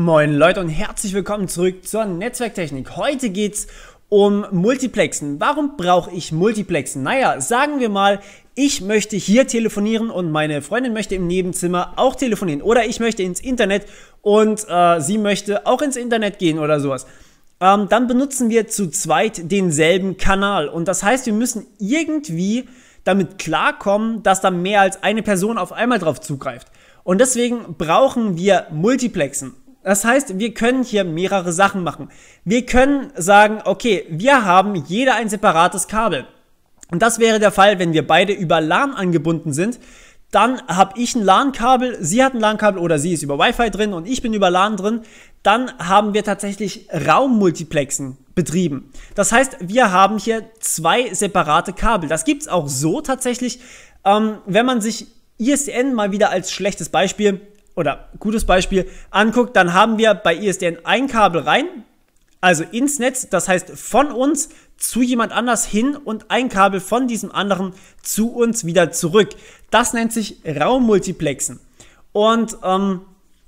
Moin Leute und herzlich willkommen zurück zur Netzwerktechnik. Heute geht's um Multiplexen. Warum brauche ich Multiplexen? Naja, sagen wir mal, ich möchte hier telefonieren und meine Freundin möchte im Nebenzimmer auch telefonieren. Oder ich möchte ins Internet und äh, sie möchte auch ins Internet gehen oder sowas. Ähm, dann benutzen wir zu zweit denselben Kanal. Und das heißt, wir müssen irgendwie damit klarkommen, dass da mehr als eine Person auf einmal drauf zugreift. Und deswegen brauchen wir Multiplexen. Das heißt, wir können hier mehrere Sachen machen. Wir können sagen, okay, wir haben jeder ein separates Kabel. Und das wäre der Fall, wenn wir beide über LAN angebunden sind. Dann habe ich ein LAN-Kabel, sie hat ein LAN-Kabel oder sie ist über Wi-Fi drin und ich bin über LAN drin. Dann haben wir tatsächlich Raummultiplexen betrieben. Das heißt, wir haben hier zwei separate Kabel. Das gibt es auch so tatsächlich, ähm, wenn man sich ISN mal wieder als schlechtes Beispiel oder gutes Beispiel anguckt, dann haben wir bei ISDN e ein Kabel rein, also ins Netz, das heißt von uns zu jemand anders hin und ein Kabel von diesem anderen zu uns wieder zurück. Das nennt sich Raummultiplexen. Und ähm,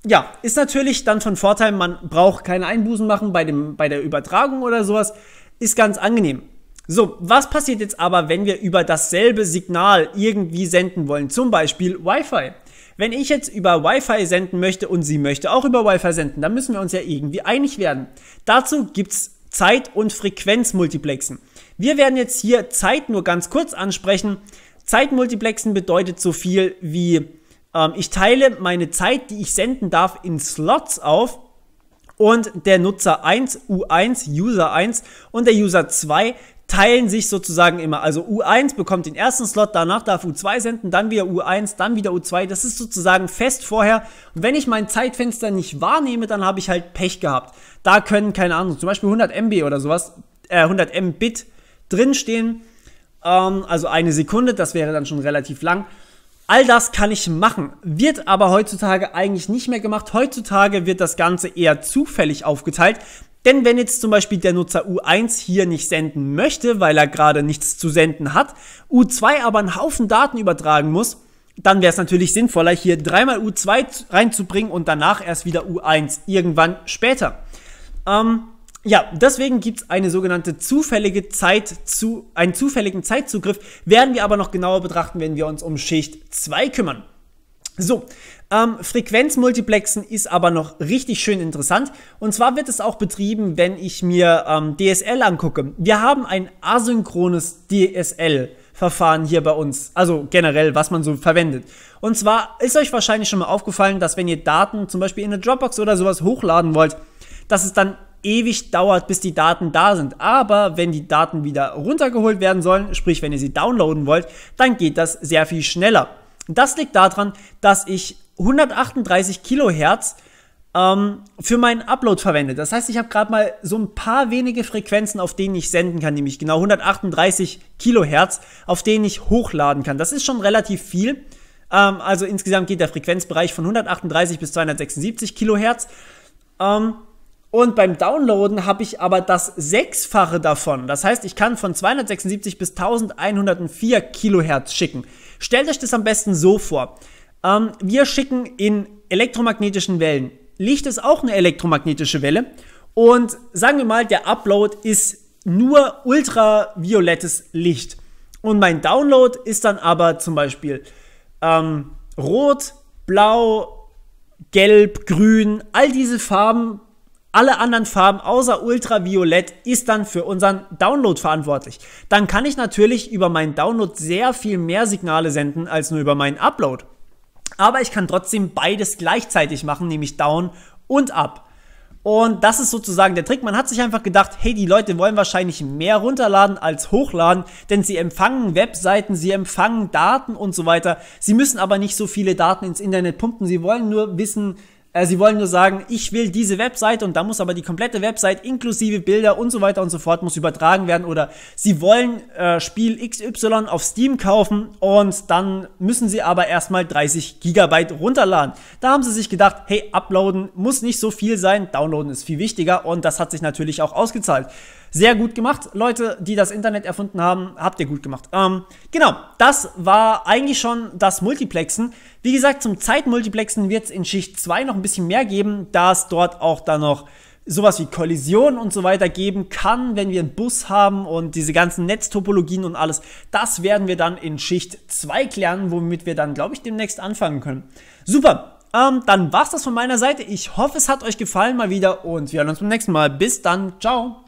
ja, ist natürlich dann von Vorteil, man braucht keine Einbußen machen bei, dem, bei der Übertragung oder sowas. Ist ganz angenehm. So, was passiert jetzt aber, wenn wir über dasselbe Signal irgendwie senden wollen? Zum Beispiel Wi-Fi. Wenn ich jetzt über Wi-Fi senden möchte und sie möchte auch über Wi-Fi senden, dann müssen wir uns ja irgendwie einig werden. Dazu gibt es Zeit- und Frequenzmultiplexen. Wir werden jetzt hier Zeit nur ganz kurz ansprechen. Zeitmultiplexen bedeutet so viel wie ähm, ich teile meine Zeit, die ich senden darf, in Slots auf und der Nutzer 1, U1, User 1 und der User 2 teilen sich sozusagen immer. Also U1 bekommt den ersten Slot, danach darf U2 senden, dann wieder U1, dann wieder U2. Das ist sozusagen fest vorher. Und wenn ich mein Zeitfenster nicht wahrnehme, dann habe ich halt Pech gehabt. Da können, keine Ahnung, zum Beispiel 100 MB oder sowas, äh, 100 Mbit drinstehen. Ähm, also eine Sekunde, das wäre dann schon relativ lang. All das kann ich machen, wird aber heutzutage eigentlich nicht mehr gemacht. Heutzutage wird das Ganze eher zufällig aufgeteilt. Denn wenn jetzt zum Beispiel der Nutzer U1 hier nicht senden möchte, weil er gerade nichts zu senden hat, U2 aber einen Haufen Daten übertragen muss, dann wäre es natürlich sinnvoller, hier dreimal U2 reinzubringen und danach erst wieder U1, irgendwann später. Ähm, ja, deswegen gibt es eine sogenannte zufällige Zeit zu, einen zufälligen Zeitzugriff, werden wir aber noch genauer betrachten, wenn wir uns um Schicht 2 kümmern. So, ähm, Frequenzmultiplexen ist aber noch richtig schön interessant. Und zwar wird es auch betrieben, wenn ich mir ähm, DSL angucke. Wir haben ein asynchrones DSL-Verfahren hier bei uns. Also generell, was man so verwendet. Und zwar ist euch wahrscheinlich schon mal aufgefallen, dass wenn ihr Daten zum Beispiel in eine Dropbox oder sowas hochladen wollt, dass es dann ewig dauert, bis die Daten da sind. Aber wenn die Daten wieder runtergeholt werden sollen, sprich wenn ihr sie downloaden wollt, dann geht das sehr viel schneller. Das liegt daran, dass ich 138 Kilohertz ähm, für meinen Upload verwende. Das heißt, ich habe gerade mal so ein paar wenige Frequenzen, auf denen ich senden kann, nämlich genau 138 Kilohertz, auf denen ich hochladen kann. Das ist schon relativ viel. Ähm, also insgesamt geht der Frequenzbereich von 138 bis 276 Kilohertz. Ähm, und beim Downloaden habe ich aber das Sechsfache davon. Das heißt, ich kann von 276 bis 1104 Kilohertz schicken. Stellt euch das am besten so vor. Ähm, wir schicken in elektromagnetischen Wellen. Licht ist auch eine elektromagnetische Welle. Und sagen wir mal, der Upload ist nur ultraviolettes Licht. Und mein Download ist dann aber zum Beispiel ähm, rot, blau, gelb, grün, all diese Farben alle anderen Farben außer Ultraviolett ist dann für unseren Download verantwortlich. Dann kann ich natürlich über meinen Download sehr viel mehr Signale senden als nur über meinen Upload. Aber ich kann trotzdem beides gleichzeitig machen, nämlich Down und Up. Und das ist sozusagen der Trick. Man hat sich einfach gedacht, hey, die Leute wollen wahrscheinlich mehr runterladen als hochladen, denn sie empfangen Webseiten, sie empfangen Daten und so weiter. Sie müssen aber nicht so viele Daten ins Internet pumpen. Sie wollen nur wissen, äh, sie wollen nur sagen, ich will diese Webseite und da muss aber die komplette Webseite inklusive Bilder und so weiter und so fort muss übertragen werden oder sie wollen äh, Spiel XY auf Steam kaufen und dann müssen sie aber erstmal 30 Gigabyte runterladen. Da haben sie sich gedacht, hey, uploaden muss nicht so viel sein, downloaden ist viel wichtiger und das hat sich natürlich auch ausgezahlt. Sehr gut gemacht. Leute, die das Internet erfunden haben, habt ihr gut gemacht. Ähm, genau, das war eigentlich schon das Multiplexen. Wie gesagt, zum Zeitmultiplexen wird es in Schicht 2 noch ein bisschen mehr geben, da es dort auch dann noch sowas wie Kollisionen und so weiter geben kann, wenn wir einen Bus haben und diese ganzen Netztopologien und alles. Das werden wir dann in Schicht 2 klären, womit wir dann, glaube ich, demnächst anfangen können. Super, ähm, dann war's das von meiner Seite. Ich hoffe, es hat euch gefallen mal wieder und wir hören uns beim nächsten Mal. Bis dann, ciao.